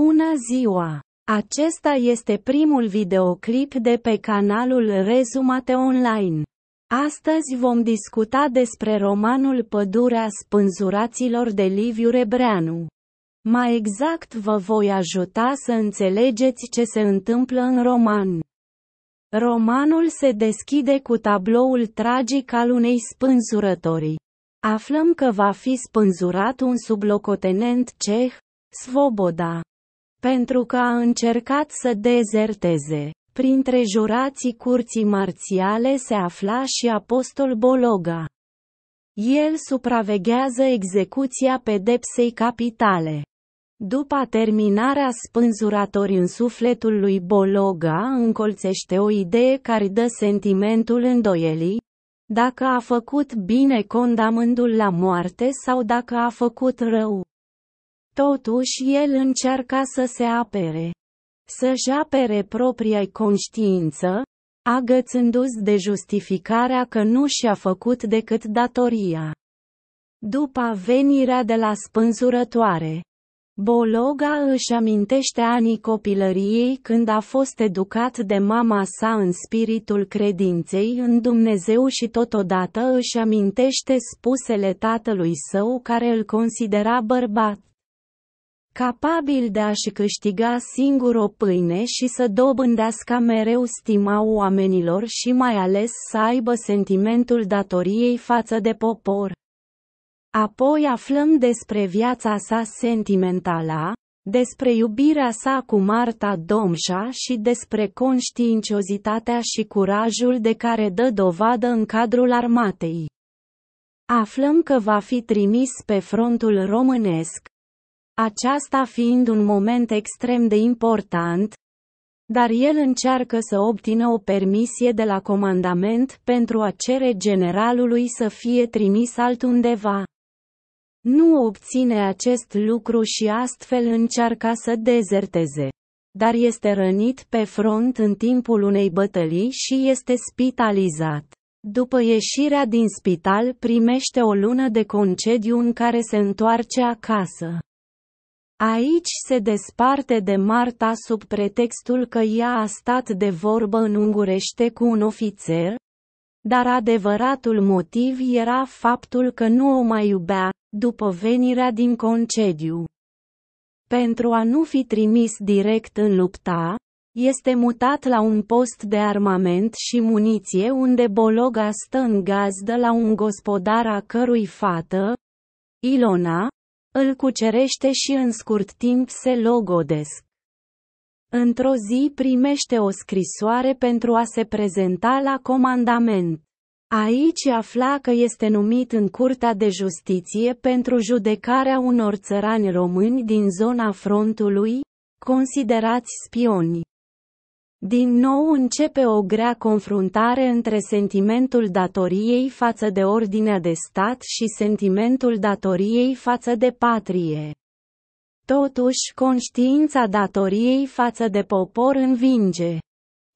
Bună ziua! Acesta este primul videoclip de pe canalul Rezumate Online. Astăzi vom discuta despre romanul Pădurea spânzuraților de Liviu Rebreanu. Mai exact vă voi ajuta să înțelegeți ce se întâmplă în roman. Romanul se deschide cu tabloul tragic al unei spânzurătorii. Aflăm că va fi spânzurat un sublocotenent ceh, Svoboda. Pentru că a încercat să dezerteze. Printre jurații curții marțiale se afla și apostol Bologa. El supraveghează execuția pedepsei capitale. După terminarea spânzuratorii în sufletul lui Bologa încolțește o idee care dă sentimentul îndoielii, dacă a făcut bine condamându l la moarte sau dacă a făcut rău. Totuși el încerca să se apere. Să-și apere propria conștiință, agățându-se de justificarea că nu și-a făcut decât datoria. După venirea de la spânzurătoare, Bologa își amintește anii copilăriei când a fost educat de mama sa în spiritul credinței în Dumnezeu și totodată își amintește spusele tatălui său care îl considera bărbat capabil de a-și câștiga singur o pâine și să dobândească mereu stima oamenilor și mai ales să aibă sentimentul datoriei față de popor. Apoi aflăm despre viața sa sentimentală, despre iubirea sa cu Marta Domșa și despre conștiinciozitatea și curajul de care dă dovadă în cadrul armatei. Aflăm că va fi trimis pe frontul românesc, aceasta fiind un moment extrem de important, dar el încearcă să obțină o permisie de la comandament pentru a cere generalului să fie trimis altundeva. Nu obține acest lucru și astfel încearca să dezerteze. Dar este rănit pe front în timpul unei bătălii și este spitalizat. După ieșirea din spital primește o lună de concediu în care se întoarce acasă. Aici se desparte de Marta sub pretextul că ea a stat de vorbă în ungurește cu un ofițer, dar adevăratul motiv era faptul că nu o mai iubea, după venirea din concediu. Pentru a nu fi trimis direct în lupta, este mutat la un post de armament și muniție unde Bologa stă în gazdă la un gospodar a cărui fată, Ilona, îl cucerește și în scurt timp se logodesc. Într-o zi primește o scrisoare pentru a se prezenta la comandament. Aici afla că este numit în Curtea de Justiție pentru judecarea unor țărani români din zona frontului, considerați spioni. Din nou începe o grea confruntare între sentimentul datoriei față de ordinea de stat și sentimentul datoriei față de patrie. Totuși, conștiința datoriei față de popor învinge,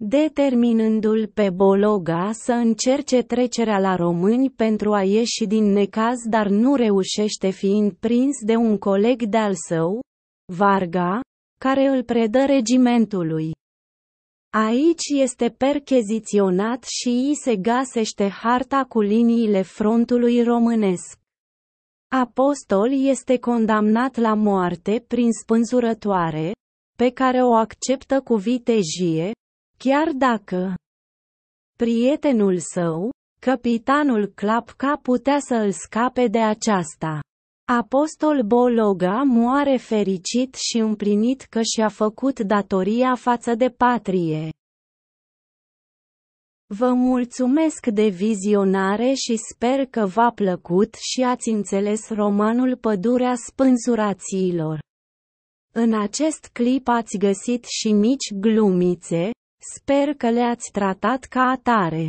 determinându-l pe Bologa să încerce trecerea la români pentru a ieși din necaz, dar nu reușește fiind prins de un coleg de-al său, Varga, care îl predă regimentului. Aici este percheziționat și i se găsește harta cu liniile frontului românesc. Apostol este condamnat la moarte prin spânzurătoare, pe care o acceptă cu vitejie, chiar dacă prietenul său, capitanul Clapca putea să îl scape de aceasta. Apostol Bologa moare fericit și împlinit că și-a făcut datoria față de patrie. Vă mulțumesc de vizionare și sper că v-a plăcut și ați înțeles romanul Pădurea spânzurațiilor. În acest clip ați găsit și mici glumițe, sper că le-ați tratat ca atare.